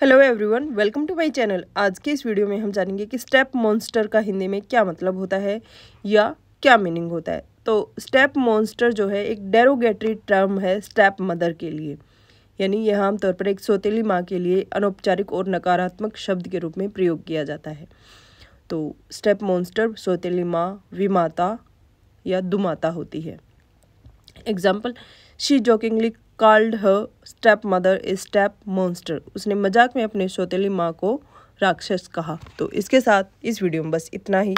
hello everyone welcome to my channel आज के इस वीडियो में हम जानेंगे कि स्टेप मॉन्स्टर का हिंदी में क्या मतलब होता है या क्या मीनिंग होता है तो स्टेप मॉन्स्टर जो है एक डेरोगेटरी टर्म है स्टेप मदर के लिए यानी यह आमतौर पर एक सौतेली माँ के लिए अनौपचारिक और नकारात्मक शब्द के रूप में प्रयोग किया जाता है तो स्टेप मॉन्स्टर सौतेली माँ विमाता या दुमाता होती है example she jokingly called her step mother is step monster उसने मजाक में अपने सौतेली माँ को राक्षस कहा तो इसके साथ इस वीडियो में बस इतना ही